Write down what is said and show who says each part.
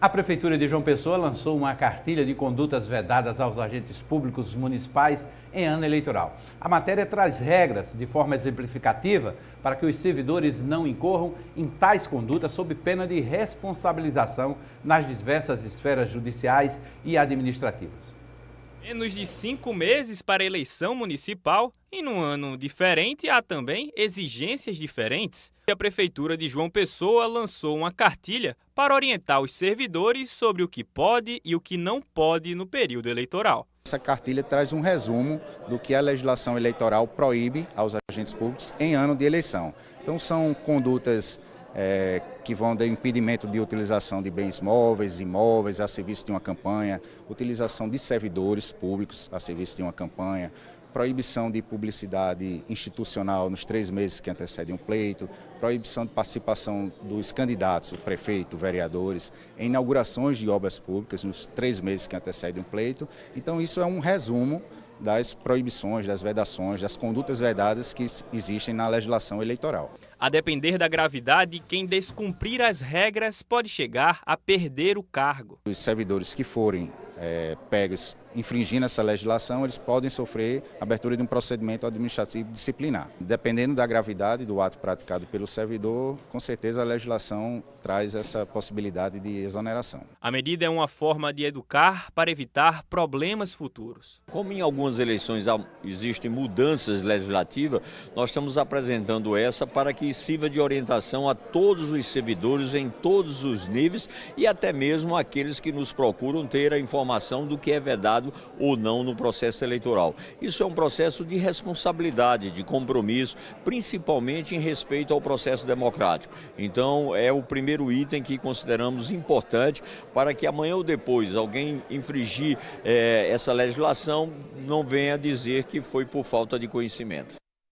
Speaker 1: A Prefeitura de João Pessoa lançou uma cartilha de condutas vedadas aos agentes públicos municipais em ano eleitoral. A matéria traz regras de forma exemplificativa para que os servidores não incorram em tais condutas sob pena de responsabilização nas diversas esferas judiciais e administrativas.
Speaker 2: Menos de cinco meses para a eleição municipal e num ano diferente há também exigências diferentes. A Prefeitura de João Pessoa lançou uma cartilha para orientar os servidores sobre o que pode e o que não pode no período eleitoral.
Speaker 3: Essa cartilha traz um resumo do que a legislação eleitoral proíbe aos agentes públicos em ano de eleição. Então, são condutas é, que vão dar impedimento de utilização de bens móveis, imóveis a serviço de uma campanha, utilização de servidores públicos a serviço de uma campanha, proibição de publicidade institucional nos três meses que antecedem um pleito, proibição de participação dos candidatos, o prefeito, vereadores, em inaugurações de obras públicas nos três meses que antecedem um pleito. Então, isso é um resumo das proibições, das vedações, das condutas vedadas que existem na legislação eleitoral.
Speaker 2: A depender da gravidade, quem descumprir as regras pode chegar a perder o cargo.
Speaker 3: Os servidores que forem é, pegos infringindo essa legislação, eles podem sofrer abertura de um procedimento administrativo disciplinar. Dependendo da gravidade do ato praticado pelo servidor, com certeza a legislação traz essa possibilidade de exoneração.
Speaker 2: A medida é uma forma de educar para evitar problemas futuros. Como em algumas
Speaker 4: eleições existem mudanças legislativas, nós estamos apresentando essa para que sirva de orientação a todos os servidores em todos os níveis e até mesmo aqueles que nos procuram ter a informação do que é vedado ou não no processo eleitoral. Isso é um processo de responsabilidade, de compromisso, principalmente em respeito ao processo democrático. Então, é o primeiro item que consideramos importante para que amanhã ou depois alguém infringir eh, essa legislação não venha dizer que foi por falta de conhecimento.